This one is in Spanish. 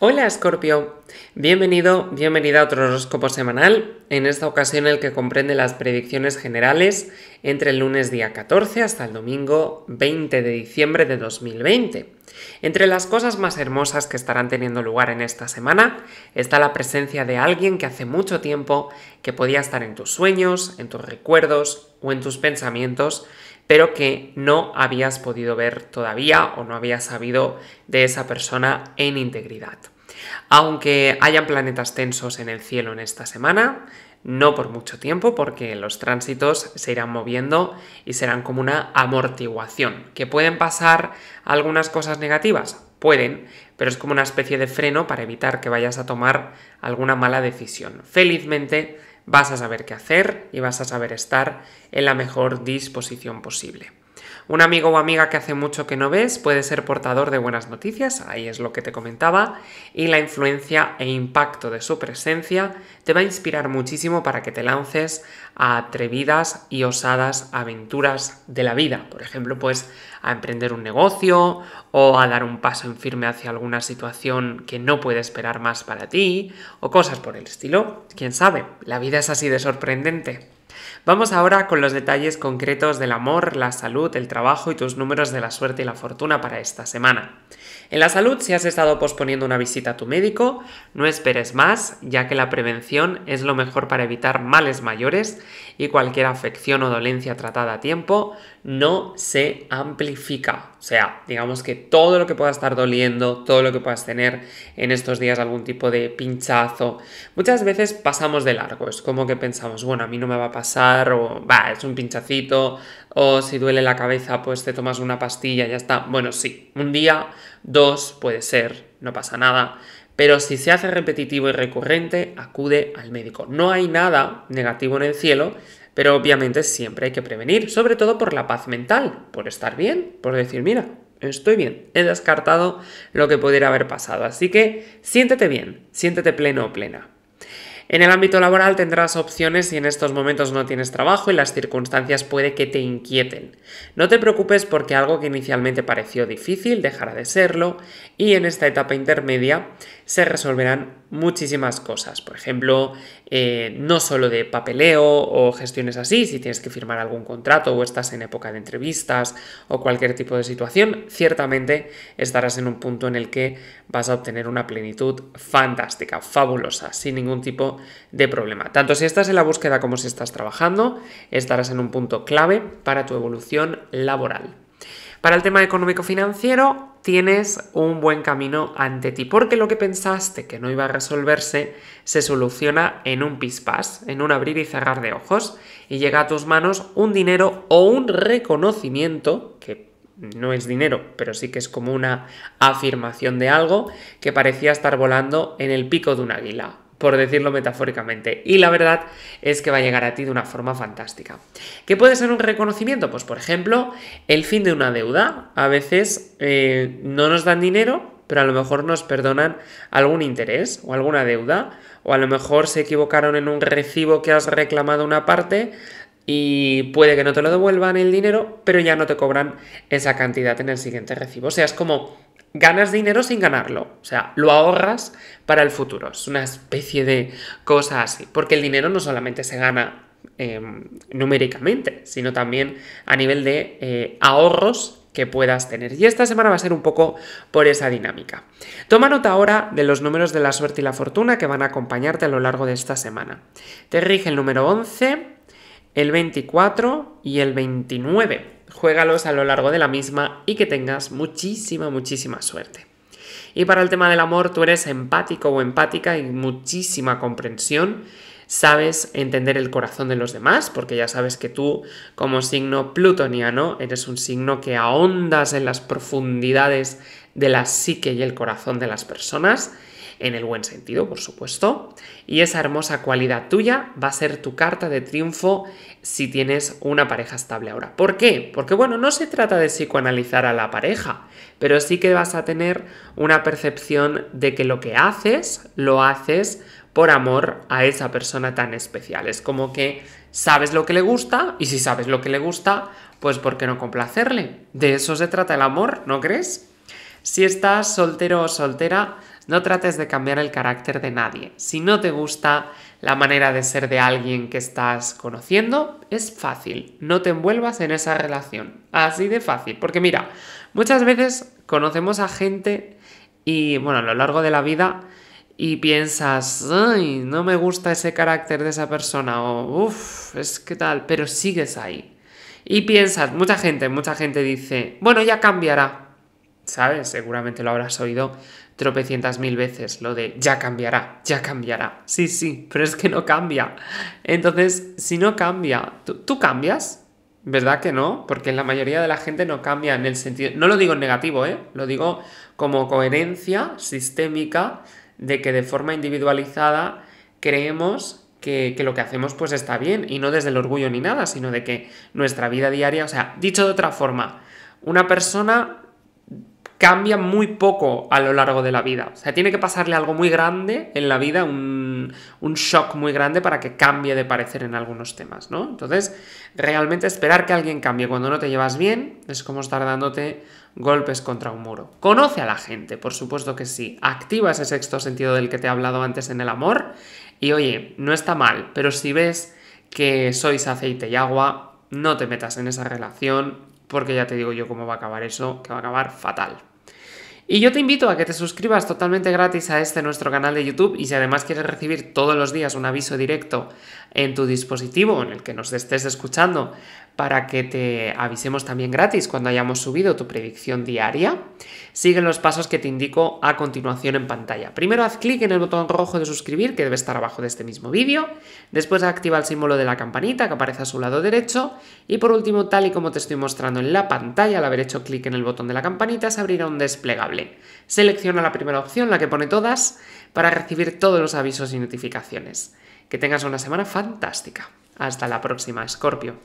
Hola Escorpio, bienvenido, bienvenida a otro horóscopo semanal, en esta ocasión el que comprende las predicciones generales entre el lunes día 14 hasta el domingo 20 de diciembre de 2020. Entre las cosas más hermosas que estarán teniendo lugar en esta semana está la presencia de alguien que hace mucho tiempo que podía estar en tus sueños, en tus recuerdos o en tus pensamientos pero que no habías podido ver todavía o no habías sabido de esa persona en integridad. Aunque hayan planetas tensos en el cielo en esta semana, no por mucho tiempo, porque los tránsitos se irán moviendo y serán como una amortiguación. ¿Que pueden pasar algunas cosas negativas? Pueden, pero es como una especie de freno para evitar que vayas a tomar alguna mala decisión. Felizmente, vas a saber qué hacer y vas a saber estar en la mejor disposición posible. Un amigo o amiga que hace mucho que no ves puede ser portador de buenas noticias, ahí es lo que te comentaba, y la influencia e impacto de su presencia te va a inspirar muchísimo para que te lances a atrevidas y osadas aventuras de la vida, por ejemplo, pues a emprender un negocio o a dar un paso en firme hacia alguna situación que no puede esperar más para ti o cosas por el estilo. ¿Quién sabe? La vida es así de sorprendente. Vamos ahora con los detalles concretos del amor, la salud, el trabajo y tus números de la suerte y la fortuna para esta semana. En la salud, si has estado posponiendo una visita a tu médico, no esperes más, ya que la prevención es lo mejor para evitar males mayores y cualquier afección o dolencia tratada a tiempo no se amplifica. O sea, digamos que todo lo que pueda estar doliendo, todo lo que puedas tener en estos días algún tipo de pinchazo, muchas veces pasamos de largo, es como que pensamos, bueno, a mí no me va a pasar, o va, es un pinchacito, o si duele la cabeza, pues te tomas una pastilla, ya está. Bueno, sí, un día, dos puede ser, no pasa nada. Pero si se hace repetitivo y recurrente, acude al médico. No hay nada negativo en el cielo, pero obviamente siempre hay que prevenir, sobre todo por la paz mental, por estar bien, por decir, mira, estoy bien, he descartado lo que pudiera haber pasado. Así que siéntete bien, siéntete pleno o plena. En el ámbito laboral tendrás opciones si en estos momentos no tienes trabajo y las circunstancias puede que te inquieten. No te preocupes porque algo que inicialmente pareció difícil dejará de serlo y en esta etapa intermedia se resolverán muchísimas cosas. Por ejemplo, eh, no solo de papeleo o gestiones así, si tienes que firmar algún contrato o estás en época de entrevistas o cualquier tipo de situación, ciertamente estarás en un punto en el que vas a obtener una plenitud fantástica, fabulosa, sin ningún tipo de problema. Tanto si estás en la búsqueda como si estás trabajando, estarás en un punto clave para tu evolución laboral. Para el tema económico-financiero, tienes un buen camino ante ti, porque lo que pensaste que no iba a resolverse se soluciona en un pispás, en un abrir y cerrar de ojos, y llega a tus manos un dinero o un reconocimiento, que no es dinero, pero sí que es como una afirmación de algo, que parecía estar volando en el pico de un águila por decirlo metafóricamente. Y la verdad es que va a llegar a ti de una forma fantástica. ¿Qué puede ser un reconocimiento? Pues por ejemplo, el fin de una deuda. A veces eh, no nos dan dinero, pero a lo mejor nos perdonan algún interés o alguna deuda. O a lo mejor se equivocaron en un recibo que has reclamado una parte y puede que no te lo devuelvan el dinero, pero ya no te cobran esa cantidad en el siguiente recibo. O sea, es como ganas dinero sin ganarlo. O sea, lo ahorras para el futuro. Es una especie de cosa así. Porque el dinero no solamente se gana em, numéricamente, sino también a nivel de eh, ahorros que puedas tener. Y esta semana va a ser un poco por esa dinámica. Toma nota ahora de los números de la suerte y la fortuna que van a acompañarte a lo largo de esta semana. Te rige el número 11, el 24 y el 29 juégalos a lo largo de la misma y que tengas muchísima, muchísima suerte. Y para el tema del amor, tú eres empático o empática y muchísima comprensión. Sabes entender el corazón de los demás, porque ya sabes que tú, como signo plutoniano, eres un signo que ahondas en las profundidades de la psique y el corazón de las personas en el buen sentido, por supuesto. Y esa hermosa cualidad tuya va a ser tu carta de triunfo si tienes una pareja estable ahora. ¿Por qué? Porque bueno, no se trata de psicoanalizar a la pareja, pero sí que vas a tener una percepción de que lo que haces, lo haces por amor a esa persona tan especial. Es como que sabes lo que le gusta y si sabes lo que le gusta, pues ¿por qué no complacerle? De eso se trata el amor, ¿no crees? Si estás soltero o soltera, no trates de cambiar el carácter de nadie. Si no te gusta la manera de ser de alguien que estás conociendo, es fácil. No te envuelvas en esa relación. Así de fácil. Porque mira, muchas veces conocemos a gente y, bueno, a lo largo de la vida y piensas, ay, no me gusta ese carácter de esa persona o, uff, es que tal, pero sigues ahí. Y piensas, mucha gente, mucha gente dice, bueno, ya cambiará, ¿sabes? Seguramente lo habrás oído tropecientas mil veces, lo de ya cambiará, ya cambiará. Sí, sí, pero es que no cambia. Entonces, si no cambia, ¿tú, cambias? ¿Verdad que no? Porque la mayoría de la gente no cambia en el sentido, no lo digo en negativo, ¿eh? Lo digo como coherencia sistémica de que de forma individualizada creemos que, que, lo que hacemos pues está bien y no desde el orgullo ni nada, sino de que nuestra vida diaria, o sea, dicho de otra forma, una persona cambia muy poco a lo largo de la vida. O sea, tiene que pasarle algo muy grande en la vida, un, shock muy grande para que cambie de parecer en algunos temas, ¿no? Entonces, realmente esperar que alguien cambie cuando no te llevas bien es como estar dándote golpes contra un muro. Conoce a la gente, por supuesto que sí. Activa ese sexto sentido del que te he hablado antes en el amor. Y oye, no está mal, pero si ves que sois aceite y agua, no te metas en esa relación, porque ya te digo yo cómo va a acabar eso, que va a acabar fatal. Y yo te invito a que te suscribas totalmente gratis a este nuestro canal de YouTube y si además quieres recibir todos los días un aviso directo en tu dispositivo en el que nos estés escuchando para que te avisemos también gratis cuando hayamos subido tu predicción diaria, sigue los pasos que te indico a continuación en pantalla. Primero haz clic en el botón rojo de suscribir que debe estar abajo de este mismo vídeo, después activa el símbolo de la campanita que aparece a su lado derecho y por último, tal y como te estoy mostrando en la pantalla, al haber hecho clic en el botón de la campanita se abrirá un desplegable Selecciona la primera opción, la que pone todas, para recibir todos los avisos y notificaciones. Que tengas una semana fantástica. Hasta la próxima, Scorpio.